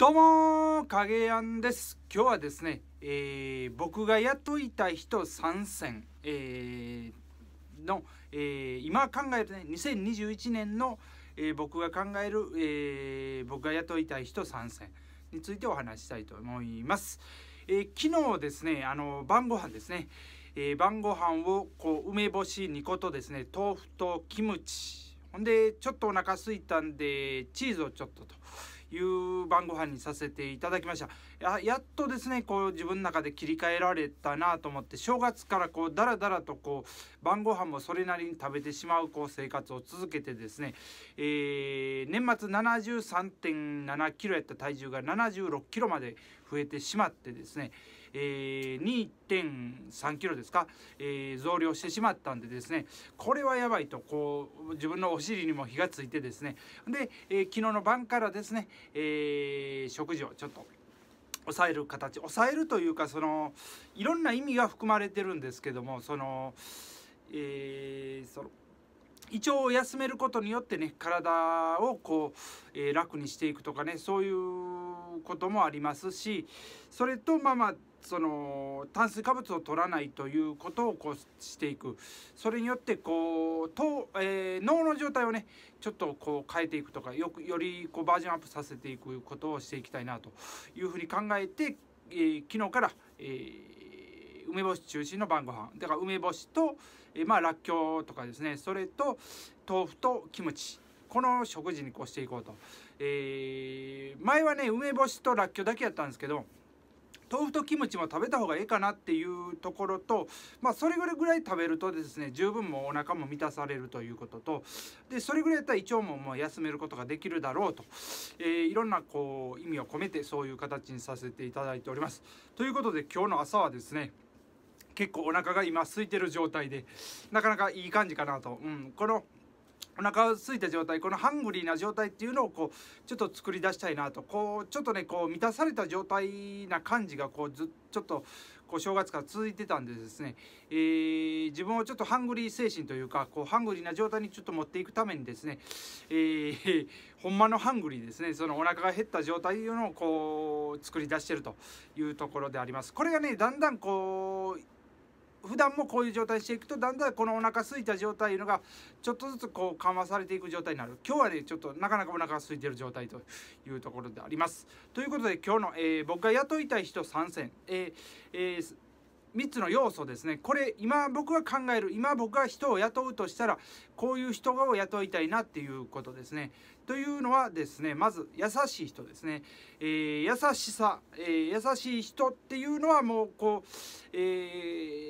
どうも影やんです今日はですね、えー、僕が雇いた人参戦、えー、の、えー、今考えるね2021年の、え僕が考える、え僕が雇いたい人参戦についてお話したいと思います、え昨日ですねあの晩ご飯ですね、え晩ご飯をこ梅干し2個とですね豆腐とキムチほんでちょっとお腹空すいたんでチーズをちょっとと。いう晩ご飯にさせていただきましたややっとですねこう自分の中で切り替えられたなと思って正月からこうだらだらとこう晩ご飯もそれなりに食べてしまうこう生活を続けてですね、えー、年末73.7キロやった体重が76キロまで増えてしまってですねえー、2.3キロですか、えー、増量してしまったんでですね、これはやばいと、こう、自分のお尻にも火がついてですね、で、えー、昨日の晩からですね、えー、食事をちょっと抑える形、抑えるというか、その、いろんな意味が含まれてるんですけども、その、えー、その、胃腸を休めることによってね体をこう、えー、楽にしていくとかねそういうこともありますしそれとまあまあその炭水化物を取らないということをこうしていくそれによってこう糖、えー、脳の状態をねちょっとこう変えていくとかよくよりこうバージョンアップさせていくことをしていきたいなというふうに考えて、えー、昨日から、えー、梅干し中心の晩ご飯だから梅干しと、えー、まあらっきょうとかですねそれと豆腐とキムチこの食事にこうしていこうと、えー、前はね梅干しとらっきょうだけやったんですけど豆腐とキムチも食べた方がいいかなっていうところと、まあ、それぐらい食べるとですね十分もうお腹も満たされるということとでそれぐらいやったら胃腸ももう休めることができるだろうと、えー、いろんなこう意味を込めてそういう形にさせていただいております。ということで今日の朝はですね結構お腹が今空いてる状態でなかなかいい感じかなと、うん、このお腹空いた状態このハングリーな状態っていうのをこうちょっと作り出したいなとこうちょっとねこう満たされた状態な感じがこうずちょっとこう正月から続いてたんでですね、えー、自分をちょっとハングリー精神というかこうハングリーな状態にちょっと持っていくためにですね、えー、ほんまのハングリーですねそのお腹が減った状態いうのをこう作り出してるというところであります。これがねだんだんこう普段もこういう状態にしていくとだんだんこのお腹空いた状態いうのがちょっとずつこう緩和されていく状態になる今日はねちょっとなかなかお腹が空いてる状態というところでありますということで今日の、えー、僕が雇いたい人3選、えーえー3つの要素ですねこれ今僕が考える今僕が人を雇うとしたらこういう人を雇いたいなっていうことですねというのはですねまず優しい人ですね、えー、優しさ、えー、優しい人っていうのはもうこう、え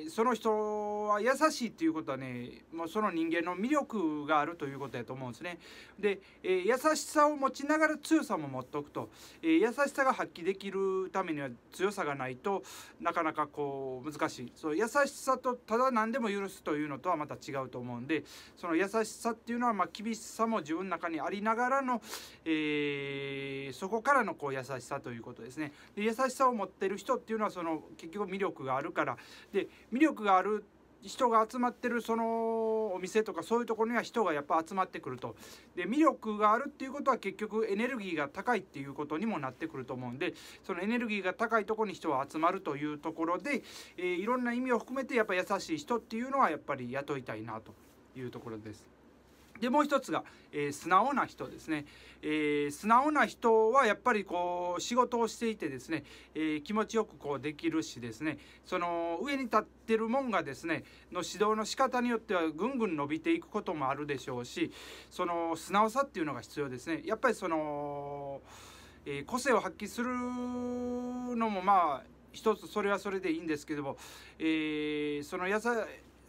ーその人は優しいっていうことはねもうその人間の魅力があるということやと思うんですね。で、えー、優しさを持ちながら強さも持っておくと、えー、優しさが発揮できるためには強さがないとなかなかこう難しいそう優しさとただ何でも許すというのとはまた違うと思うんでその優しさっていうのはま厳しさも自分の中にありながらの、えー、そこからのこう優しさということですね。で優しさを持ってる人っていうのはその結局魅力があるからで魅力があるって人が集まってるそのお店とかそういうところには人がやっぱ集まってくるとで魅力があるっていうことは結局エネルギーが高いっていうことにもなってくると思うんでそのエネルギーが高いところに人は集まるというところで、えー、いろんな意味を含めてやっぱ優しい人っていうのはやっぱり雇いたいなというところです。でもう一つが、えー、素直な人ですね、えー、素直な人はやっぱりこう仕事をしていてですね、えー、気持ちよくこうできるしですねその上に立ってるもんがですねの指導の仕方によってはぐんぐん伸びていくこともあるでしょうしその素直さっていうのが必要ですねやっぱりその、え個性を発揮するのもまあ一つそれはそれでいいんですけども、えその優し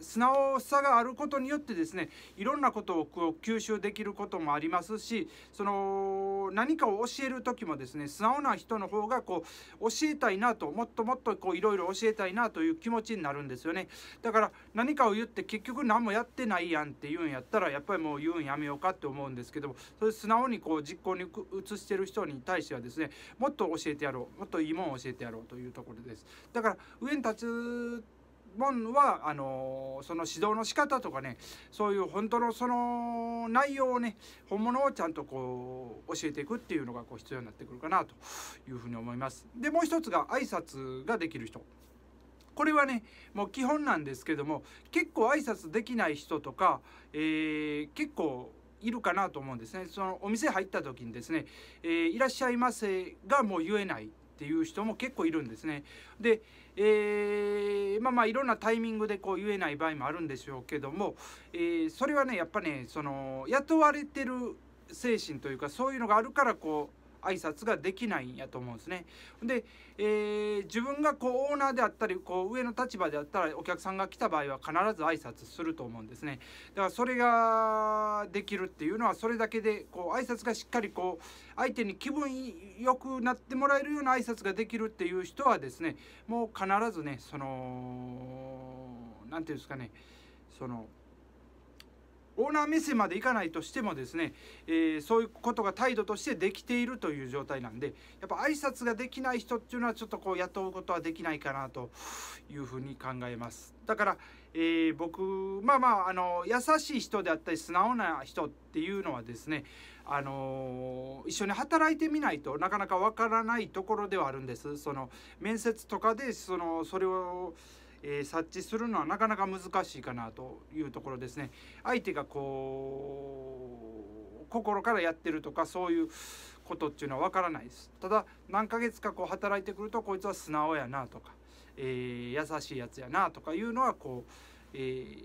素直さがあることによってですねいろんなことをこう吸収できることもありますしその何かを教える時もですね素直な人の方がこう教えたいなともっともっとこういろいろ教えたいなという気持ちになるんですよねだから何かを言って結局何もやってないやんって言うんやったらやっぱりもう言うんやめようかって思うんですけどもそれ素直にこう実行に移してる人に対してはですねもっと教えてやろうもっといいもん教えてやろうというところですだから上に立つ本はあのその指導の仕方とかねそういう本当のその内容をね本物をちゃんとこう教えていくっていうのがこう必要になってくるかなというふうに思います。でもう一つが挨拶ができる人これはねもう基本なんですけども結構挨拶できない人とか、えー、結構いるかなと思うんですねそのお店入った時にですね「えー、いらっしゃいませ」がもう言えないっていう人も結構いるんですね。で、えー、まあまあいろんなタイミングでこう言えない場合もあるんでしょうけども、えー、それはねやっぱねその雇われてる精神というかそういうのがあるからこう挨拶ができないんやと思うんですね。で、えー、自分がこうオーナーであったりこう上の立場であったらお客さんが来た場合は必ず挨拶すると思うんですね。だからそれができるっていうのはそれだけでこう挨拶がしっかりこう相手に気分良くなってもらえるような挨拶ができるっていう人はですねもう必ずねその何て言うんですかねその。オーナー目線までいかないとしてもですね、えー、そういうことが態度としてできているという状態なんでやっぱ挨拶ができない人っていうのはちょっとこう雇うことはできないかなというふうに考えますだから、えー、僕まあまああの優しい人であったり素直な人っていうのはですねあの一緒に働いてみないとなかなかわからないところではあるんですその面接とかでそのそれをえ察知するのはなかなか難しいかなというところですね。相手がこう心からやってるとかそういうことっていうのは分からないです。ただ何ヶ月かこう働いてくるとこいつは素直やなとか、えー、優しいやつやなとかいうのはこう、え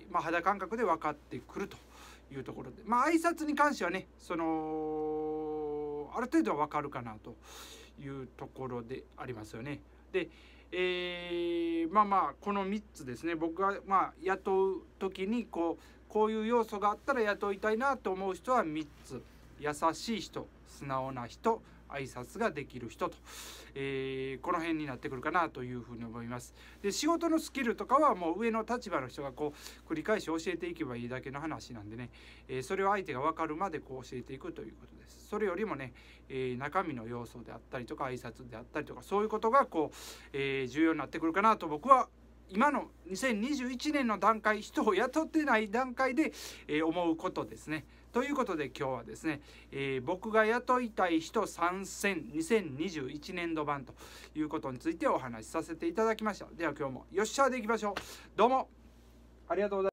ー、まあ、肌感覚で分かってくるというところでまあ挨拶に関してはねそのある程度は分かるかなというところでありますよね。でえー、まあまあこの3つですね僕がまあ雇う時にこうこういう要素があったら雇いたいなと思う人は3つ優しい人素直な人挨拶ができる人と、えー、この辺になってくるかなというふうに思います。で仕事のスキルとかはもう上の立場の人がこう繰り返し教えていけばいいだけの話なんでね、えー、それを相手が分かるまでこう教えていくということです。それよりもね、えー、中身の要素であったりとか挨拶であったりとかそういうことがこう、え重要になってくるかなと僕は今の2021年の段階人を雇ってない段階で、え思うことですね。ということで今日はですね、えー、僕が雇いたい人参戦2021年度版ということについてお話しさせていただきました。では今日もよっしゃーでいきましょう。どうもありがとうございました。